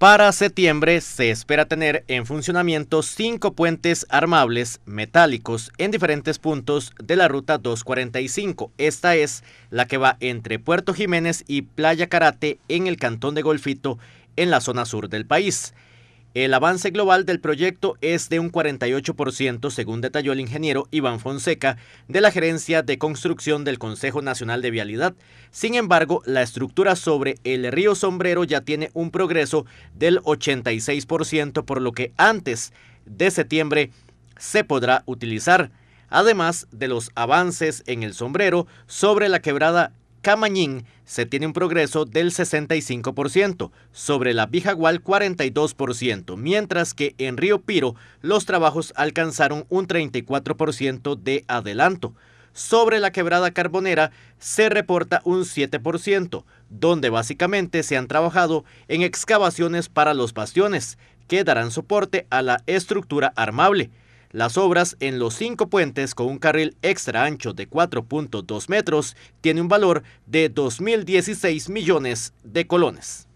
Para septiembre se espera tener en funcionamiento cinco puentes armables metálicos en diferentes puntos de la ruta 245. Esta es la que va entre Puerto Jiménez y Playa Karate en el cantón de Golfito en la zona sur del país. El avance global del proyecto es de un 48%, según detalló el ingeniero Iván Fonseca de la Gerencia de Construcción del Consejo Nacional de Vialidad. Sin embargo, la estructura sobre el río Sombrero ya tiene un progreso del 86%, por lo que antes de septiembre se podrá utilizar, además de los avances en el sombrero sobre la quebrada Camañín se tiene un progreso del 65%, sobre la Bijagual 42%, mientras que en Río Piro los trabajos alcanzaron un 34% de adelanto. Sobre la quebrada carbonera se reporta un 7%, donde básicamente se han trabajado en excavaciones para los bastiones, que darán soporte a la estructura armable. Las obras en los cinco puentes con un carril extra ancho de 4.2 metros tienen un valor de 2.016 millones de colones.